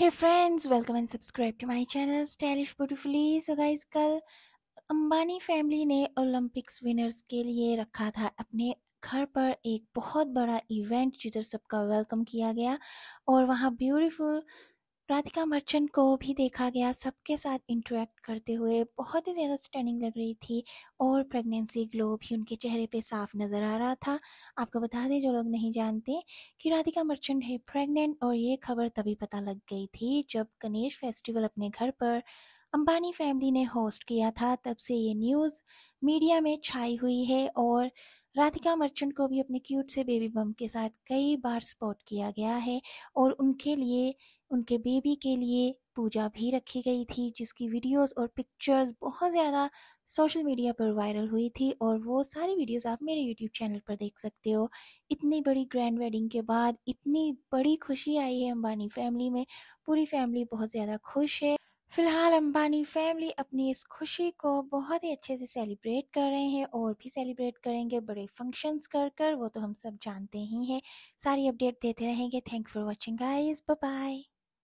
hey friends welcome and subscribe to my channel stylish beautifully so guys कल Ambani family ने Olympics winners के लिए रखा था अपने घर पर एक बहुत बड़ा इवेंट जिधर सबका वेलकम किया गया और वहाँ ब्यूटीफुल राधिका मर्चेंट को भी देखा गया सबके साथ इंटरेक्ट करते हुए बहुत ही ज़्यादा स्टनिंग लग रही थी और प्रेगनेंसी ग्लो भी उनके चेहरे पे साफ नज़र आ रहा था आपको बता दें जो लोग नहीं जानते कि राधिका मर्चेंट है प्रेग्नेंट और ये खबर तभी पता लग गई थी जब गणेश फेस्टिवल अपने घर पर अंबानी फैमिली ने होस्ट किया था तब से ये न्यूज़ मीडिया में छाई हुई है और राधिका मर्चेंट को भी अपने क्यूट से बेबी बम के साथ कई बार सपोर्ट किया गया है और उनके लिए उनके बेबी के लिए पूजा भी रखी गई थी जिसकी वीडियोस और पिक्चर्स बहुत ज़्यादा सोशल मीडिया पर वायरल हुई थी और वो सारी वीडियोस आप मेरे यूट्यूब चैनल पर देख सकते हो इतनी बड़ी ग्रैंड वेडिंग के बाद इतनी बड़ी खुशी आई है अंबानी फैमिली में पूरी फैमिली बहुत ज़्यादा खुश है फिलहाल अंबानी फैमिली अपनी इस खुशी को बहुत ही अच्छे से सेलिब्रेट कर रहे हैं और भी सेलिब्रेट करेंगे बड़े फंक्शंस कर कर वो तो हम सब जानते ही हैं सारी अपडेट देते रहेंगे thank for watching guys bye